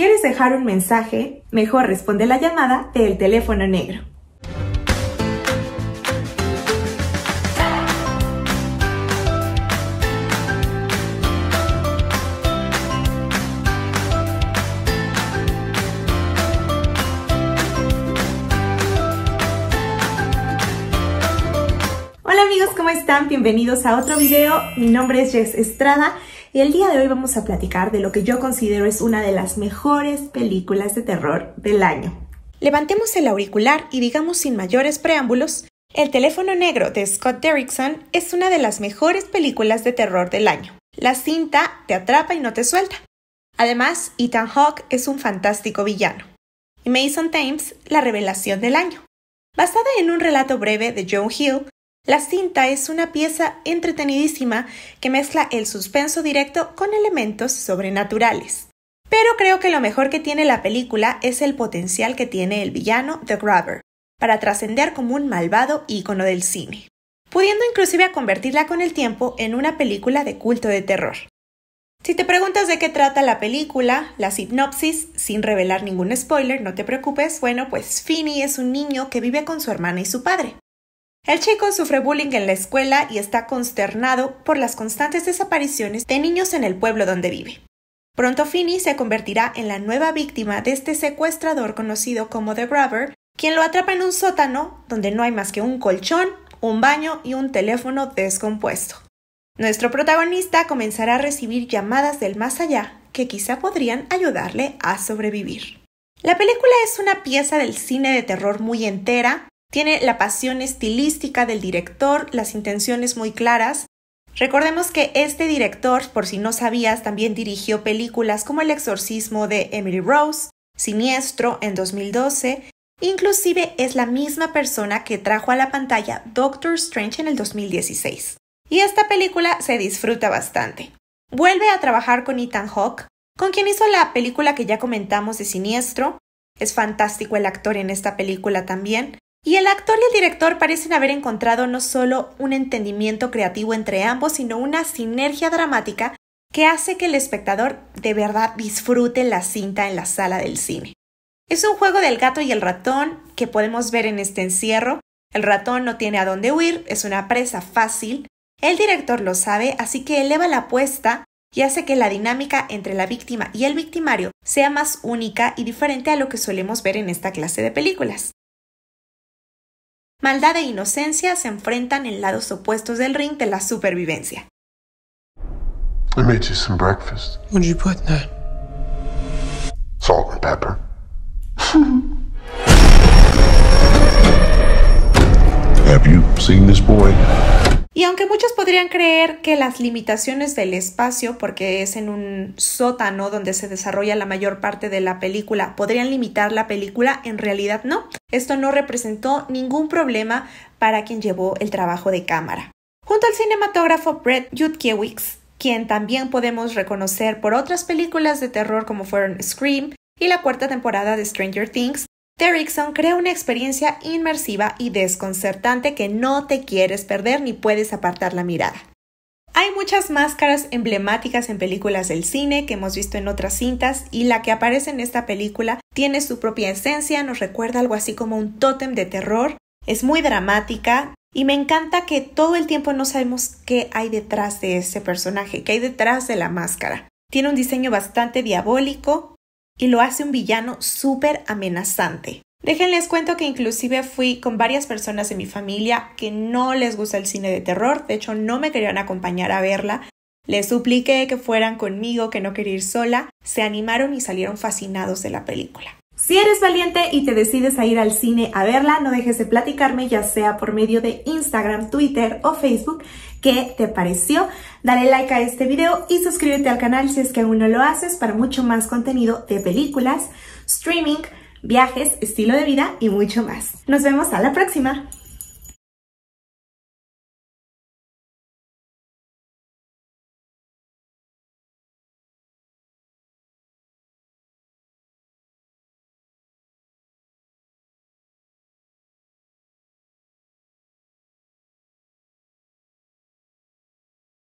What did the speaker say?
¿Quieres dejar un mensaje? Mejor responde la llamada del teléfono negro. Hola amigos, ¿cómo están? Bienvenidos a otro video. Mi nombre es Jess Estrada y el día de hoy vamos a platicar de lo que yo considero es una de las mejores películas de terror del año. Levantemos el auricular y digamos sin mayores preámbulos, El teléfono negro de Scott Derrickson es una de las mejores películas de terror del año. La cinta te atrapa y no te suelta. Además, Ethan Hawke es un fantástico villano. Y Mason Thames, la revelación del año. Basada en un relato breve de Joe Hill, la cinta es una pieza entretenidísima que mezcla el suspenso directo con elementos sobrenaturales. Pero creo que lo mejor que tiene la película es el potencial que tiene el villano The Grabber, para trascender como un malvado ícono del cine, pudiendo inclusive convertirla con el tiempo en una película de culto de terror. Si te preguntas de qué trata la película, la sinopsis, sin revelar ningún spoiler, no te preocupes, bueno, pues Finney es un niño que vive con su hermana y su padre. El chico sufre bullying en la escuela y está consternado por las constantes desapariciones de niños en el pueblo donde vive. Pronto Finney se convertirá en la nueva víctima de este secuestrador conocido como The Grabber, quien lo atrapa en un sótano donde no hay más que un colchón, un baño y un teléfono descompuesto. Nuestro protagonista comenzará a recibir llamadas del más allá que quizá podrían ayudarle a sobrevivir. La película es una pieza del cine de terror muy entera, tiene la pasión estilística del director, las intenciones muy claras. Recordemos que este director, por si no sabías, también dirigió películas como El exorcismo de Emily Rose, Siniestro en 2012, inclusive es la misma persona que trajo a la pantalla Doctor Strange en el 2016. Y esta película se disfruta bastante. Vuelve a trabajar con Ethan Hawke, con quien hizo la película que ya comentamos de Siniestro. Es fantástico el actor en esta película también. Y el actor y el director parecen haber encontrado no solo un entendimiento creativo entre ambos, sino una sinergia dramática que hace que el espectador de verdad disfrute la cinta en la sala del cine. Es un juego del gato y el ratón que podemos ver en este encierro. El ratón no tiene a dónde huir, es una presa fácil. El director lo sabe, así que eleva la apuesta y hace que la dinámica entre la víctima y el victimario sea más única y diferente a lo que solemos ver en esta clase de películas. Maldad e inocencia se enfrentan en lados opuestos del ring de la supervivencia. I made you some breakfast. What you put in that? Salt and pepper. Have you seen this boy? Y aunque muchos podrían creer que las limitaciones del espacio, porque es en un sótano donde se desarrolla la mayor parte de la película, podrían limitar la película, en realidad no. Esto no representó ningún problema para quien llevó el trabajo de cámara. Junto al cinematógrafo Brett Yudkiewicz, quien también podemos reconocer por otras películas de terror como fueron Scream y la cuarta temporada de Stranger Things, Derrickson crea una experiencia inmersiva y desconcertante que no te quieres perder ni puedes apartar la mirada. Hay muchas máscaras emblemáticas en películas del cine que hemos visto en otras cintas y la que aparece en esta película tiene su propia esencia, nos recuerda algo así como un tótem de terror, es muy dramática y me encanta que todo el tiempo no sabemos qué hay detrás de ese personaje, qué hay detrás de la máscara. Tiene un diseño bastante diabólico y lo hace un villano súper amenazante. Déjenles cuento que inclusive fui con varias personas de mi familia que no les gusta el cine de terror, de hecho no me querían acompañar a verla. Les supliqué que fueran conmigo, que no quería ir sola, se animaron y salieron fascinados de la película. Si eres valiente y te decides a ir al cine a verla, no dejes de platicarme, ya sea por medio de Instagram, Twitter o Facebook, qué te pareció. Dale like a este video y suscríbete al canal si es que aún no lo haces para mucho más contenido de películas, streaming, viajes, estilo de vida y mucho más. Nos vemos a la próxima.